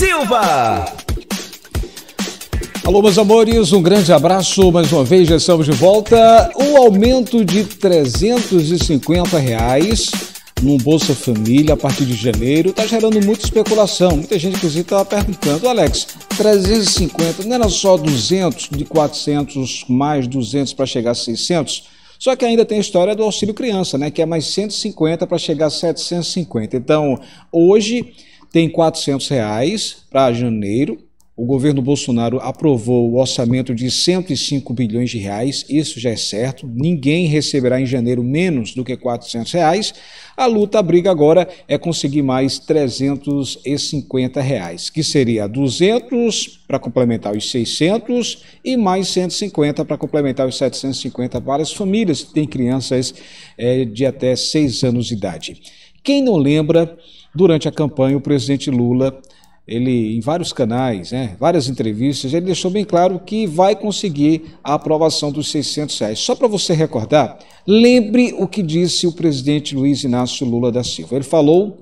Silva. Alô, meus amores, um grande abraço. Mais uma vez, já estamos de volta. O aumento de 350 reais no Bolsa Família a partir de janeiro está gerando muita especulação. Muita gente, inclusive, estava perguntando, Alex, 350, não era só 200, de 400 mais 200 para chegar a 600? Só que ainda tem a história do auxílio criança, né, que é mais 150 para chegar a 750. Então, hoje tem 400 reais para janeiro. O governo Bolsonaro aprovou o orçamento de 105 bilhões de reais, isso já é certo. Ninguém receberá em janeiro menos do que 400 reais. A luta, a briga agora é conseguir mais 350 reais, que seria 200 para complementar os 600 e mais 150 para complementar os 750 para as famílias que têm crianças é, de até 6 anos de idade. Quem não lembra Durante a campanha, o presidente Lula, ele em vários canais, né, várias entrevistas, ele deixou bem claro que vai conseguir a aprovação dos 600 reais. Só para você recordar, lembre o que disse o presidente Luiz Inácio Lula da Silva. Ele falou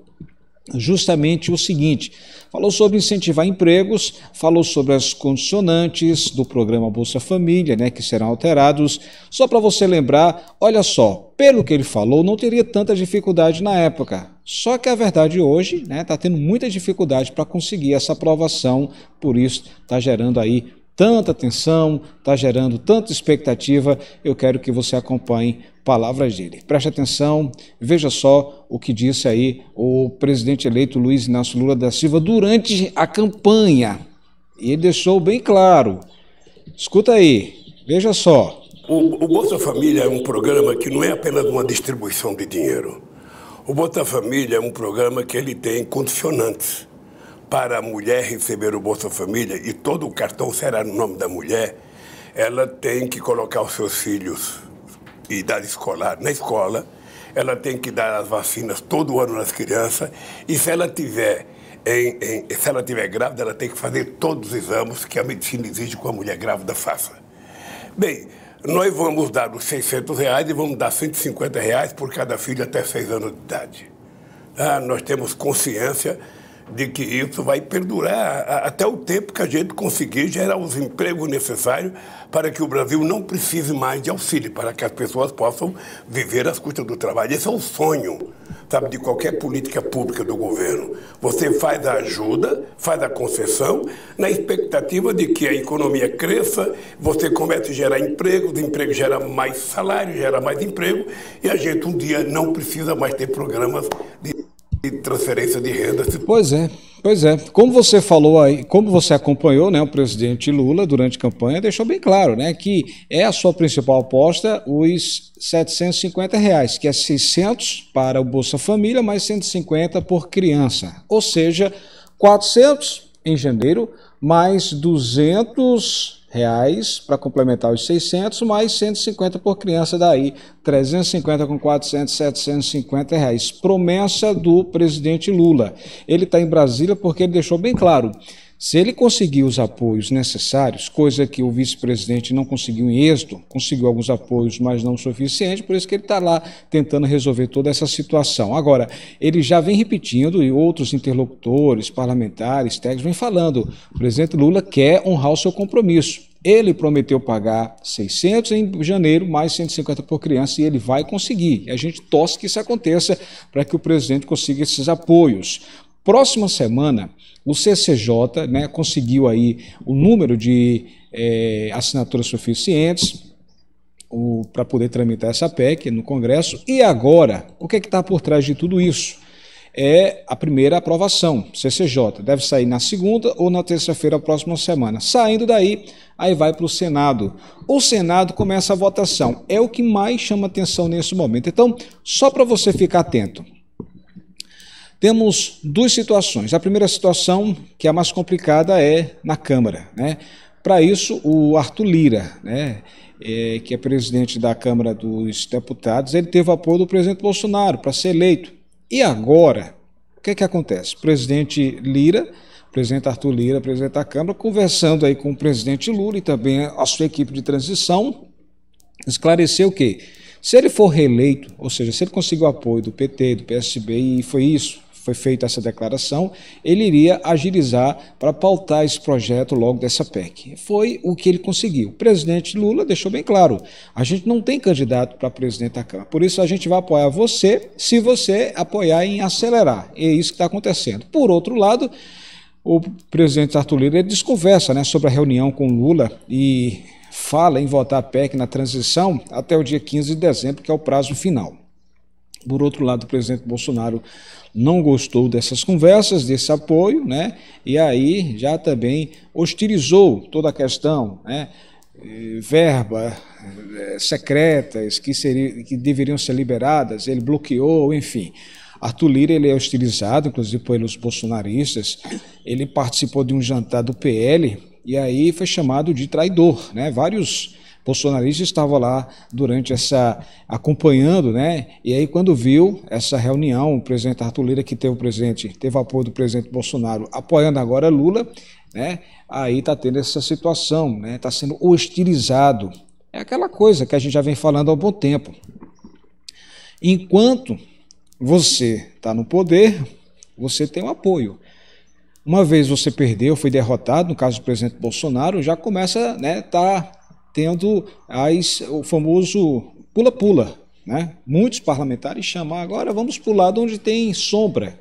justamente o seguinte: falou sobre incentivar empregos, falou sobre as condicionantes do programa Bolsa Família, né, que serão alterados. Só para você lembrar, olha só, pelo que ele falou, não teria tanta dificuldade na época. Só que a verdade hoje, né, está tendo muita dificuldade para conseguir essa aprovação, por isso está gerando aí tanta atenção, está gerando tanta expectativa, eu quero que você acompanhe palavras dele. Preste atenção, veja só o que disse aí o presidente eleito Luiz Inácio Lula da Silva durante a campanha. E ele deixou bem claro. Escuta aí, veja só. O, o Bolsa Família é um programa que não é apenas uma distribuição de dinheiro. O Bolsa Família é um programa que ele tem condicionantes para a mulher receber o Bolsa Família, e todo o cartão será no nome da mulher, ela tem que colocar os seus filhos e idade escolar na escola, ela tem que dar as vacinas todo ano nas crianças, e se ela tiver em, em, se ela tiver grávida, ela tem que fazer todos os exames que a medicina exige que a mulher grávida faça. Bem, nós vamos dar os 600 reais e vamos dar 150 reais por cada filho até 6 anos de idade. Ah, nós temos consciência de que isso vai perdurar até o tempo que a gente conseguir gerar os empregos necessários para que o Brasil não precise mais de auxílio, para que as pessoas possam viver às custas do trabalho. Esse é o sonho, sabe, de qualquer política pública do governo. Você faz a ajuda, faz a concessão, na expectativa de que a economia cresça, você comece a gerar emprego, o emprego gera mais salário, gera mais emprego, e a gente um dia não precisa mais ter programas de e transferência de renda. Pois é, pois é. Como você falou aí, como você acompanhou, né, o presidente Lula durante a campanha deixou bem claro, né, que é a sua principal aposta os 750 reais, que é 600 para o Bolsa Família mais 150 por criança, ou seja, 400 em janeiro mais 200 reais para complementar os 600, mais 150 por criança, daí 350 com 400, 750 reais. Promessa do presidente Lula. Ele está em Brasília porque ele deixou bem claro se ele conseguir os apoios necessários, coisa que o vice-presidente não conseguiu em êxito, conseguiu alguns apoios, mas não o suficiente, por isso que ele está lá tentando resolver toda essa situação. Agora, ele já vem repetindo e outros interlocutores, parlamentares, técnicos, vêm falando: o presidente Lula quer honrar o seu compromisso. Ele prometeu pagar 600 em janeiro, mais 150 por criança, e ele vai conseguir. A gente torce que isso aconteça para que o presidente consiga esses apoios. Próxima semana, o CCJ né, conseguiu aí o número de é, assinaturas suficientes para poder tramitar essa PEC no Congresso. E agora, o que é está por trás de tudo isso? É a primeira aprovação, CCJ. Deve sair na segunda ou na terça-feira, próxima semana. Saindo daí, aí vai para o Senado. O Senado começa a votação. É o que mais chama atenção nesse momento. Então, só para você ficar atento. Temos duas situações. A primeira situação, que é a mais complicada, é na Câmara. Né? Para isso, o Arthur Lira, né, é, que é presidente da Câmara dos Deputados, ele teve apoio do presidente Bolsonaro para ser eleito. E agora, o que, é que acontece? O presidente Lira, presidente Arthur Lira, presidente da Câmara, conversando aí com o presidente Lula e também a sua equipe de transição, esclareceu que se ele for reeleito, ou seja, se ele conseguir o apoio do PT, do PSB, e foi isso, foi feita essa declaração, ele iria agilizar para pautar esse projeto logo dessa PEC. Foi o que ele conseguiu. O presidente Lula deixou bem claro: a gente não tem candidato para presidente da Câmara, por isso a gente vai apoiar você se você apoiar em acelerar. É isso que está acontecendo. Por outro lado, o presidente Arthur Lira ele desconversa né, sobre a reunião com Lula e fala em votar a PEC na transição até o dia 15 de dezembro, que é o prazo final. Por outro lado, o presidente Bolsonaro não gostou dessas conversas, desse apoio, né? e aí já também hostilizou toda a questão. Né? Eh, verba eh, secretas que, seria, que deveriam ser liberadas, ele bloqueou, enfim. Arthur Lira ele é hostilizado, inclusive pelos bolsonaristas. Ele participou de um jantar do PL e aí foi chamado de traidor. Né? Vários bolsonarista estava lá durante essa acompanhando, né? E aí quando viu essa reunião, o presidente Arthur Lira que teve o presidente, teve apoio do presidente Bolsonaro, apoiando agora Lula, né? Aí está tendo essa situação, né? Está sendo hostilizado. É aquela coisa que a gente já vem falando há um bom tempo. Enquanto você está no poder, você tem um apoio. Uma vez você perdeu, foi derrotado, no caso do presidente Bolsonaro, já começa, né, tá tendo as, o famoso pula-pula. Né? Muitos parlamentares chamam agora, vamos para o lado onde tem sombra.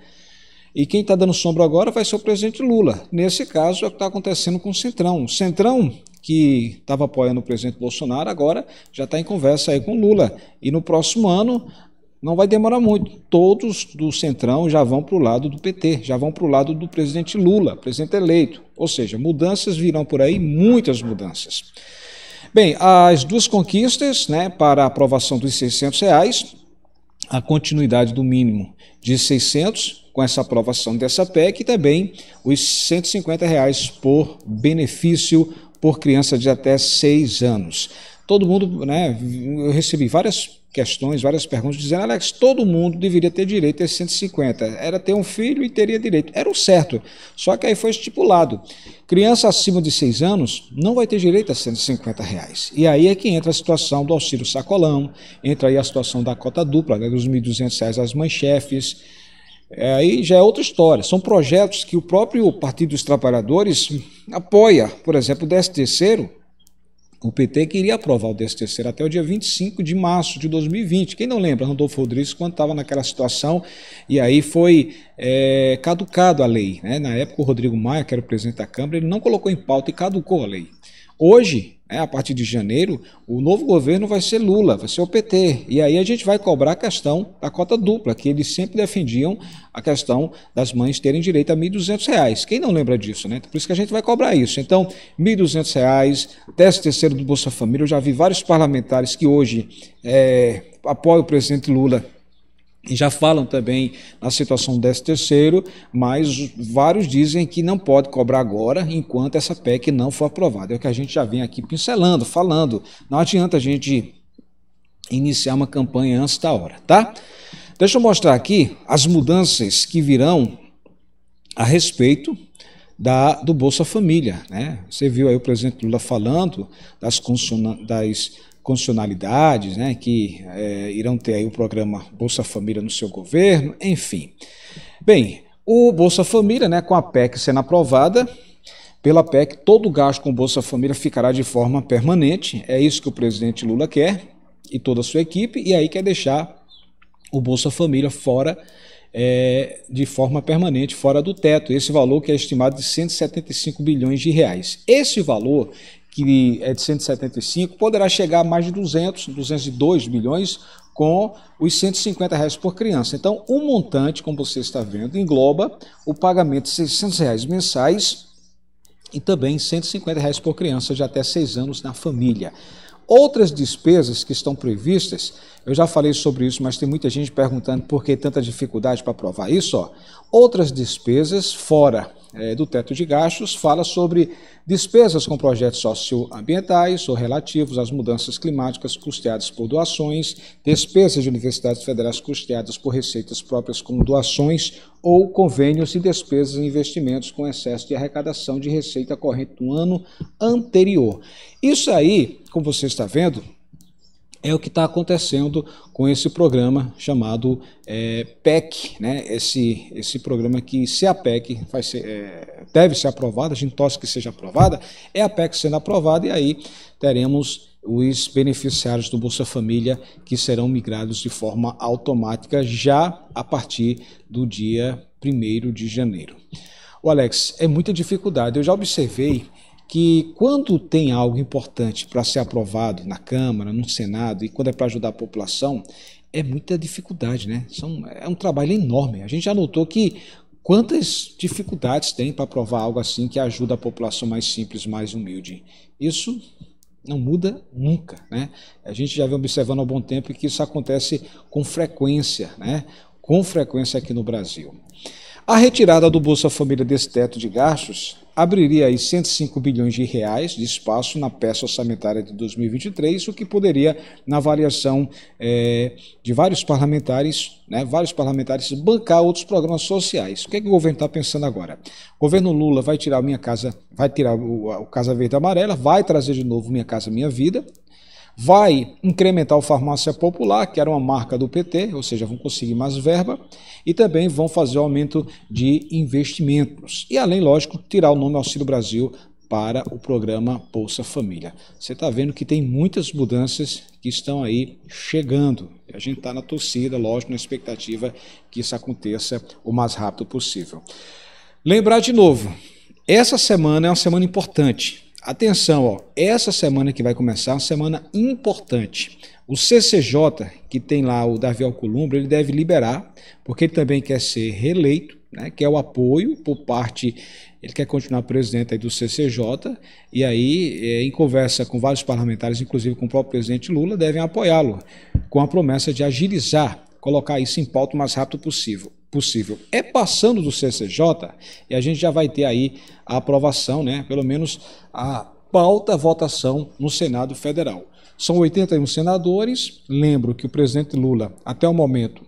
E quem está dando sombra agora vai ser o presidente Lula. Nesse caso, é o que está acontecendo com o Centrão. O Centrão, que estava apoiando o presidente Bolsonaro, agora já está em conversa aí com o Lula. E no próximo ano, não vai demorar muito. Todos do Centrão já vão para o lado do PT, já vão para o lado do presidente Lula, presidente eleito. Ou seja, mudanças virão por aí, muitas mudanças. Bem, as duas conquistas né, para a aprovação dos 600 reais, a continuidade do mínimo de 600 com essa aprovação dessa PEC e também os 150 reais por benefício por criança de até 6 anos. Todo mundo, né, eu recebi várias questões, várias perguntas, dizendo, Alex, todo mundo deveria ter direito a esses 150. Era ter um filho e teria direito. Era o certo. Só que aí foi estipulado. Criança acima de 6 anos não vai ter direito a 150 reais. E aí é que entra a situação do auxílio sacolão, entra aí a situação da cota dupla, né, dos 1.200 reais às mães chefes. É, aí já é outra história. São projetos que o próprio Partido dos Trabalhadores apoia. Por exemplo, o 13 terceiro o PT queria aprovar o 13 até o dia 25 de março de 2020. Quem não lembra, Rodolfo Rodrigues, quando estava naquela situação, e aí foi é, caducado a lei. Né? Na época, o Rodrigo Maia, que era o presidente da Câmara, ele não colocou em pauta e caducou a lei. Hoje, né, a partir de janeiro, o novo governo vai ser Lula, vai ser o PT. E aí a gente vai cobrar a questão da cota dupla, que eles sempre defendiam a questão das mães terem direito a R$ 1.200. Quem não lembra disso, né? Por isso que a gente vai cobrar isso. Então, R$ 1.200, teste terceiro do Bolsa Família. Eu já vi vários parlamentares que hoje é, apoiam o presidente Lula já falam também na situação do 13 mas vários dizem que não pode cobrar agora enquanto essa PEC não for aprovada. É o que a gente já vem aqui pincelando, falando. Não adianta a gente iniciar uma campanha antes da hora, tá? Deixa eu mostrar aqui as mudanças que virão a respeito da, do Bolsa Família. Né? Você viu aí o presidente Lula falando das, das condicionalidades, né, que é, irão ter aí o programa Bolsa Família no seu governo, enfim. Bem, o Bolsa Família, né, com a PEC sendo aprovada, pela PEC, todo gasto com Bolsa Família ficará de forma permanente. É isso que o presidente Lula quer e toda a sua equipe, e aí quer deixar o Bolsa Família fora é, de forma permanente, fora do teto. Esse valor que é estimado de 175 bilhões de reais. Esse valor que é de 175, poderá chegar a mais de 200, 202 milhões com os 150 reais por criança. Então, o um montante, como você está vendo, engloba o pagamento de 600 reais mensais e também 150 reais por criança de até 6 anos na família. Outras despesas que estão previstas, eu já falei sobre isso, mas tem muita gente perguntando por que tanta dificuldade para provar isso. Ó. Outras despesas fora é, do teto de gastos fala sobre despesas com projetos socioambientais ou relativos às mudanças climáticas custeadas por doações, despesas de universidades federais custeadas por receitas próprias como doações ou convênios e despesas e investimentos com excesso de arrecadação de receita corrente do ano anterior. Isso aí, como você está vendo, é o que está acontecendo com esse programa chamado é, PEC, né? esse, esse programa que se a PEC ser, é, deve ser aprovada, a gente torce que seja aprovada, é a PEC sendo aprovada e aí teremos os beneficiários do Bolsa Família que serão migrados de forma automática já a partir do dia 1 de janeiro. O Alex, é muita dificuldade. Eu já observei que quando tem algo importante para ser aprovado na Câmara, no Senado e quando é para ajudar a população, é muita dificuldade, né? São, é um trabalho enorme. A gente já notou que quantas dificuldades tem para aprovar algo assim que ajuda a população mais simples, mais humilde. Isso não muda nunca, né? A gente já vem observando há bom tempo que isso acontece com frequência, né? Com frequência aqui no Brasil. A retirada do Bolsa Família desse teto de gastos abriria aí 105 bilhões de reais de espaço na peça orçamentária de 2023, o que poderia, na avaliação é, eh, de vários parlamentares, né, vários parlamentares bancar outros programas sociais. O que, é que o governo está pensando agora? O governo Lula vai tirar minha casa, vai tirar o, o Casa Verde Amarela, vai trazer de novo minha casa, minha vida vai incrementar o Farmácia Popular, que era uma marca do PT, ou seja, vão conseguir mais verba, e também vão fazer o aumento de investimentos. E além, lógico, tirar o nome Auxílio Brasil para o programa Bolsa Família. Você está vendo que tem muitas mudanças que estão aí chegando. A gente está na torcida, lógico, na expectativa que isso aconteça o mais rápido possível. Lembrar de novo, essa semana é uma semana importante. Atenção, ó, essa semana que vai começar é uma semana importante. O CCJ, que tem lá o Davi Alcolumbre, ele deve liberar, porque ele também quer ser reeleito, né, quer é o apoio por parte, ele quer continuar presidente do CCJ, e aí, é, em conversa com vários parlamentares, inclusive com o próprio presidente Lula, devem apoiá-lo, com a promessa de agilizar, colocar isso em pauta o mais rápido possível possível. É passando do CCJ e a gente já vai ter aí a aprovação, né? Pelo menos a pauta votação no Senado Federal. São 81 senadores. Lembro que o presidente Lula, até o momento,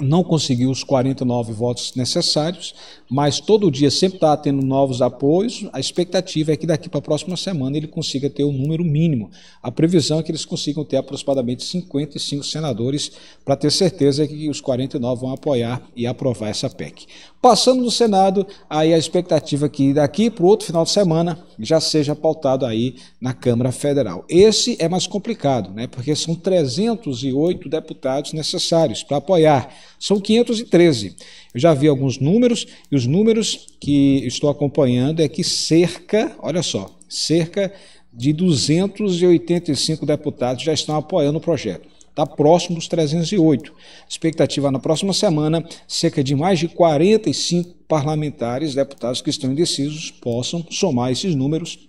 não conseguiu os 49 votos necessários, mas todo dia sempre está tendo novos apoios. A expectativa é que daqui para a próxima semana ele consiga ter o número mínimo. A previsão é que eles consigam ter aproximadamente 55 senadores para ter certeza que os 49 vão apoiar e aprovar essa PEC. Passando no Senado, aí a expectativa é que daqui para o outro final de semana já seja pautado aí na Câmara Federal. Esse é mais complicado, né? Porque são 308 deputados necessários para apoiar são 513. Eu já vi alguns números e os números que estou acompanhando é que cerca, olha só, cerca de 285 deputados já estão apoiando o projeto. Está próximo dos 308. Expectativa na próxima semana, cerca de mais de 45 parlamentares, deputados que estão indecisos, possam somar esses números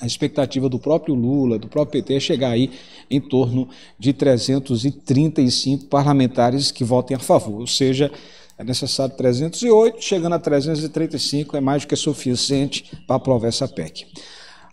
a expectativa do próprio Lula, do próprio PT, é chegar aí em torno de 335 parlamentares que votem a favor, ou seja, é necessário 308, chegando a 335 é mais do que suficiente para aprovar essa PEC.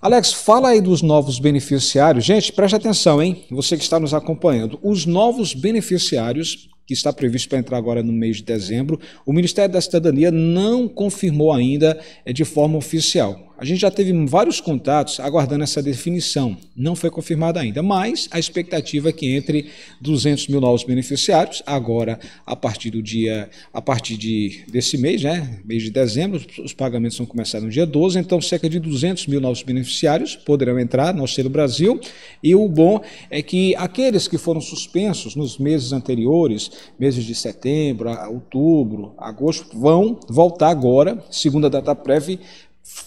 Alex, fala aí dos novos beneficiários. Gente, preste atenção, hein? Você que está nos acompanhando. Os novos beneficiários, que está previsto para entrar agora no mês de dezembro, o Ministério da Cidadania não confirmou ainda é de forma oficial. A gente já teve vários contatos aguardando essa definição. Não foi confirmada ainda, mas a expectativa é que entre 200 mil novos beneficiários, agora a partir do dia, a partir de, desse mês, né, mês de dezembro, os pagamentos vão começar no dia 12, então cerca de 200 mil novos beneficiários poderão entrar no Auxílio Brasil. E o bom é que aqueles que foram suspensos nos meses anteriores, meses de setembro, outubro, agosto, vão voltar agora, segundo a data prévia,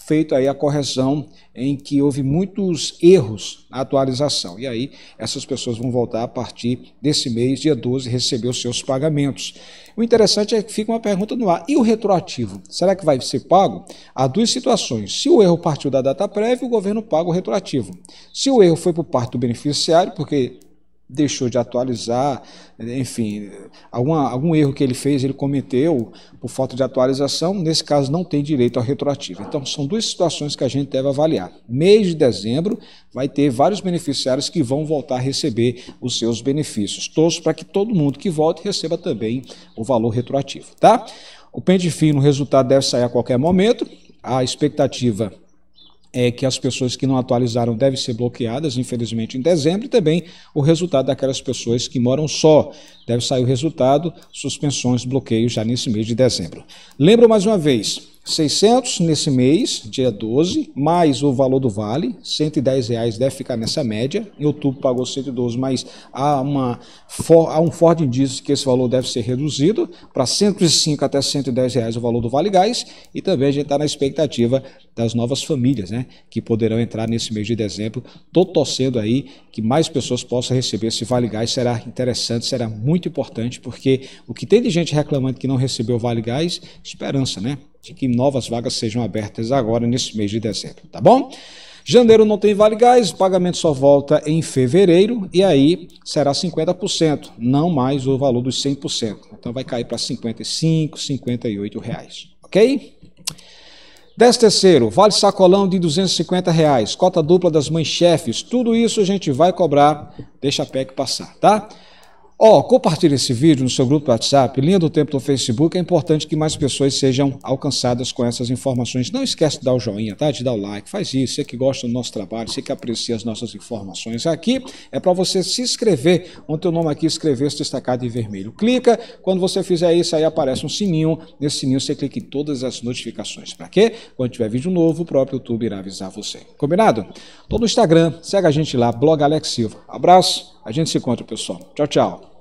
feito aí a correção em que houve muitos erros na atualização. E aí essas pessoas vão voltar a partir desse mês, dia 12, receber os seus pagamentos. O interessante é que fica uma pergunta no ar. E o retroativo? Será que vai ser pago? Há duas situações. Se o erro partiu da data prévia, o governo paga o retroativo. Se o erro foi por parte do beneficiário, porque deixou de atualizar, enfim, alguma, algum erro que ele fez, ele cometeu por falta de atualização, nesse caso não tem direito ao retroativo. Então, são duas situações que a gente deve avaliar. Mês de dezembro vai ter vários beneficiários que vão voltar a receber os seus benefícios. Todos para que todo mundo que volte receba também o valor retroativo, tá? O pente fino, o resultado deve sair a qualquer momento. A expectativa é que as pessoas que não atualizaram devem ser bloqueadas, infelizmente, em dezembro, e também o resultado daquelas pessoas que moram só. Deve sair o resultado, suspensões, bloqueios já nesse mês de dezembro. Lembro mais uma vez, 600 nesse mês, dia 12, mais o valor do vale, 110 reais deve ficar nessa média. Em outubro pagou 112, mas há, uma, há um forte indício que esse valor deve ser reduzido para 105 até 110 reais o valor do Vale Gás. E também a gente está na expectativa das novas famílias, né, que poderão entrar nesse mês de dezembro. Estou torcendo aí que mais pessoas possam receber esse Vale Gás. Será interessante, será muito importante, porque o que tem de gente reclamando que não recebeu o Vale Gás, esperança, né? de que novas vagas sejam abertas agora nesse mês de dezembro, tá bom? Janeiro não tem Vale Gás, o pagamento só volta em fevereiro e aí será 50%, não mais o valor dos 100%. Então vai cair para 55, 58 reais, ok? 10 terceiro, vale sacolão de 250 reais, cota dupla das mães chefes, tudo isso a gente vai cobrar, deixa a PEC passar, tá? Ó, oh, compartilhe esse vídeo no seu grupo do WhatsApp, linha do tempo do Facebook. É importante que mais pessoas sejam alcançadas com essas informações. Não esquece de dar o joinha, tá? De dar o like, faz isso. Você que gosta do nosso trabalho, você que aprecia as nossas informações aqui, é para você se inscrever. Onde teu nome aqui escrever-se destacado em vermelho. Clica, quando você fizer isso, aí aparece um sininho. Nesse sininho você clica em todas as notificações. Para quê? Quando tiver vídeo novo, o próprio YouTube irá avisar você. Combinado? Tô no Instagram, segue a gente lá, blog Alex Silva. Abraço a gente se encontra, pessoal. Tchau, tchau.